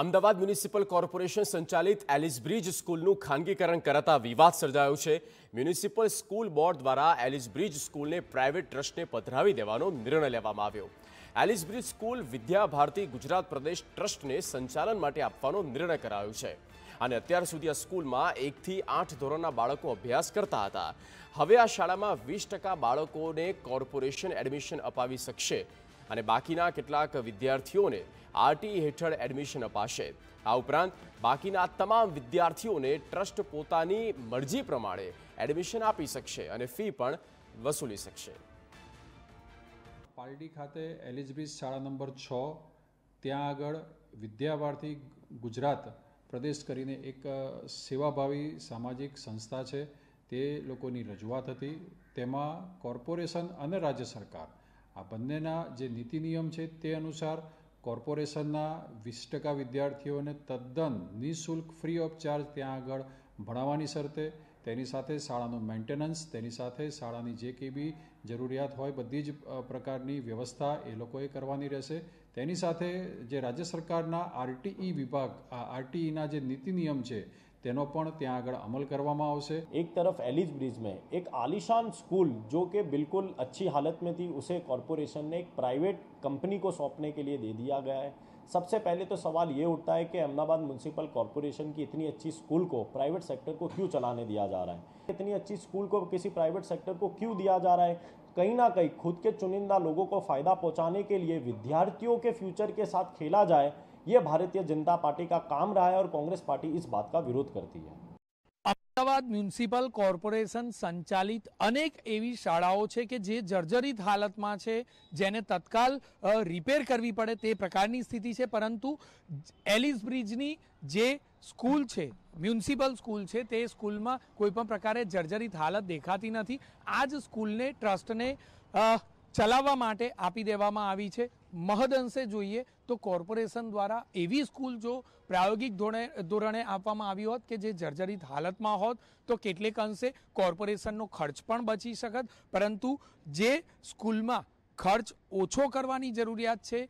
Ahmedabad municipal corporation સંચાલિત એલિસ બ્રિજ સ્કૂલનું ખાનગીકરણ કરાતા વિવાદ સર્જાયો છે મ્યુનિસિપલ સ્કૂલ બોર્ડ દ્વારા એલિસ બ્રિજ સ્કૂલને પ્રાઇવેટ ટ્રસ્ટને પધરાવી દેવાનો નિર્ણય લેવામાં આવ્યો એલિસ બ્રિજ સ્કૂલ વિદ્યા ભારતી ગુજરાત પ્રદેશ ટ્રસ્ટને સંચાલન માટે આપવાનો નિર્ણય કરાયો છે અને અત્યાર સુધી આ સ્કૂલમાં એકથી આઠ ધોરણના બાળકો અભ્યાસ કરતા હતા હવે આ શાળામાં વીસ ટકા બાળકોને કોર્પોરેશન એડમિશન અપાવી શકશે અને બાકીના કેટલાક વિદ્યાર્થીઓને આરટી હેઠળ એડમિશન અપાશે આ ઉપરાંત બાકીના તમામ વિદ્યાર્થીઓને ટ્રસ્ટ પોતાની મરજી પ્રમાણે એડમિશન આપી શકશે અને ફી પણ વસૂલી શકશે પાલડી ખાતે એલિઝબિથ શાળા નંબર છ ત્યાં આગળ વિદ્યાવાર્થી ગુજરાત પ્રદેશ કરીને એક સેવાભાવી સામાજિક સંસ્થા છે તે લોકોની રજૂઆત હતી તેમાં કોર્પોરેશન અને રાજ્ય સરકાર આ બંનેના જે નીતિ નિયમ છે તે અનુસાર કોર્પોરેશનના વીસ ટકા વિદ્યાર્થીઓને તદ્દન નિઃશુલ્ક ફ્રી ઓફ ચાર્જ ત્યાં આગળ ભણાવવાની શરતે તેની સાથે શાળાનું મેન્ટેનન્સ તેની સાથે શાળાની જે કંઈ બી જરૂરિયાત હોય બધી જ પ્રકારની વ્યવસ્થા એ લોકોએ કરવાની રહેશે તેની સાથે જે રાજ્ય સરકારના આરટીઈ વિભાગ આ આરટીઈના જે નીતિ નિયમ છે તેનો પણ ત્યાં આગળ અમલ કરવામાં આવશે एक तरफ एलिज ब्रिज में एक आलिशान स्कूल जो कि बिल्कुल अच्छी हालत में थी उसे कॉरपोरेशन ने एक प्राइवेट कंपनी को सौंपने के लिए दे दिया गया है सबसे पहले तो सवाल ये उठता है कि अहमदाबाद म्यूनसिपल कॉरपोरेशन की इतनी अच्छी स्कूल को प्राइवेट सेक्टर को क्यों चलाने दिया जा रहा है इतनी अच्छी स्कूल को किसी प्राइवेट सेक्टर को क्यों दिया जा रहा है कहीं ना कहीं खुद के चुनिंदा लोगों को फ़ायदा पहुंचाने के लिए विद्यार्थियों के फ्यूचर के साथ खेला जाए ये भारतीय जनता पार्टी का काम रहा है और कांग्रेस पार्टी इस बात का विरोध करती है અમદાવાદ મ્યુનિસિપલ કોર્પોરેશન સંચાલિત અનેક એવી શાળાઓ છે કે જે જર્જરિત હાલતમાં છે જેને તત્કાલ રિપેર કરવી પડે તે પ્રકારની સ્થિતિ છે પરંતુ એલિસ બ્રિજની જે સ્કૂલ છે મ્યુનિસિપલ સ્કૂલ છે તે સ્કૂલમાં કોઈપણ પ્રકારે જર્જરિત હાલત દેખાતી નથી આ જ સ્કૂલને ટ્રસ્ટને ચલાવવા માટે આપી દેવામાં આવી છે મહદઅંશે જોઈએ તો કોર્પોરેશન દ્વારા એવી સ્કૂલ જો પ્રાયોગિક ધોરણે ધોરણે આપવામાં આવી હોત કે જે જર્જરિત હાલતમાં હોત તો કેટલેક અંશે કોર્પોરેશનનો ખર્ચ પણ બચી શકત પરંતુ જે સ્કૂલમાં ખર્ચ ઓછો કરવાની જરૂરિયાત છે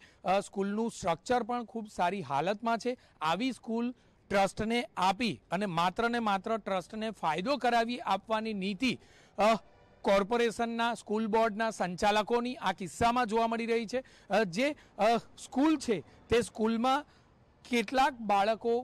સ્કૂલનું સ્ટ્રક્ચર પણ ખૂબ સારી હાલતમાં છે આવી સ્કૂલ ટ્રસ્ટને આપી અને માત્ર ને માત્ર ટ્રસ્ટને ફાયદો કરાવી આપવાની નીતિ કોર્પોરેશનના સ્કૂલ બોર્ડના સંચાલકોની આ કિસ્સામાં જોવા મળી રહી છે જે સ્કૂલ છે તે સ્કૂલમાં કેટલાક બાળકો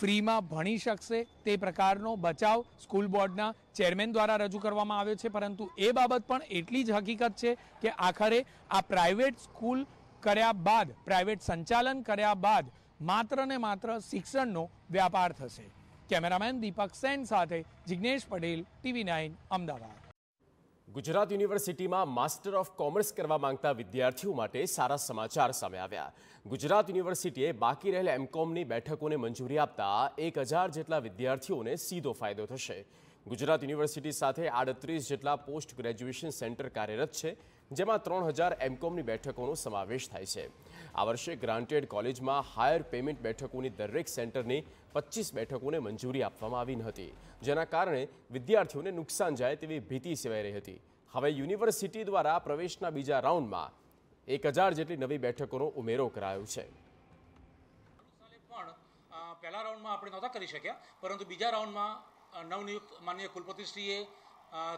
ફ્રીમાં ભણી શકશે તે પ્રકારનો બચાવ સ્કૂલ બોર્ડના ચેરમેન દ્વારા રજૂ કરવામાં આવ્યો છે પરંતુ એ બાબત પણ એટલી જ હકીકત છે કે આખરે આ પ્રાઇવેટ સ્કૂલ કર્યા બાદ પ્રાઇવેટ સંચાલન કર્યા બાદ માત્ર ને માત્ર શિક્ષણનો વ્યાપાર થશે કેમેરામેન દીપક સેન સાથે જિજ્ઞેશ પટેલ ટીવી નાઇન અમદાવાદ ગુજરાત યુનિવર્સિટીમાં માસ્ટર ઓફ કોમર્સ કરવા માંગતા વિદ્યાર્થીઓ માટે સારા સમાચાર સામે આવ્યા ગુજરાત યુનિવર્સિટીએ બાકી રહેલા એમકોમની બેઠકોને મંજૂરી આપતા એક હજાર જેટલા વિદ્યાર્થીઓને સીધો ફાયદો થશે ગુજરાત યુનિવર્સિટી સાથે આડત્રીસ જેટલા પોસ્ટ ગ્રેજ્યુએશન સેન્ટર કાર્યરત છે જેમાં ત્રણ હજાર એમકોમની બેઠકોનો સમાવેશ થાય છે આ વર્ષે ગ્રાન્ટેડ કોલેજમાં હાયર પેમેન્ટ બેઠકોની દરેક સેન્ટરની પચીસ બેઠકોને મંજૂરી આપવામાં આવી ન હતી જેના કારણે વિદ્યાર્થીઓને નુકસાન જાય તેવી ભીતિ સેવાઈ રહી હતી હવે યુનિવર્સિટી દ્વારા પ્રવેશના બીજા રાઉન્ડમાં એક હજાર જેટલી નવી બેઠકોનો ઉમેરો કરાયો છે પહેલા રાઉન્ડમાં આપણે નહોતા કરી શક્યા પરંતુ બીજા રાઉન્ડમાં નવનિયુક્ત માન્ય કુલપતિશ્રીએ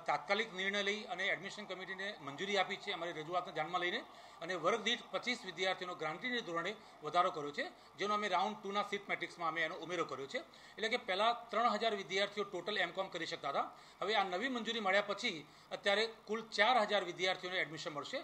તાત્કાલિક નિર્ણય લઈ અને એડમિશન કમિટીને મંજૂરી આપી છે અમારી રજૂઆતને ધ્યાનમાં લઈને અને વર્ગ દીઠ પચીસ વિદ્યાર્થીઓનો ગ્રાન્ટીની ધોરણે વધારો કર્યો છે જેનો અમે રાઉન્ડ ટુના સીટ મેટ્રિક્સમાં અમે એનો ઉમેરો કર્યો છે એટલે કે પહેલાં ત્રણ હજાર વિદ્યાર્થીઓ ટોટલ એમકોમ કરી શકતા હતા હવે આ નવી મંજૂરી મળ્યા પછી અત્યારે કુલ ચાર હજાર વિદ્યાર્થીઓને એડમિશન મળશે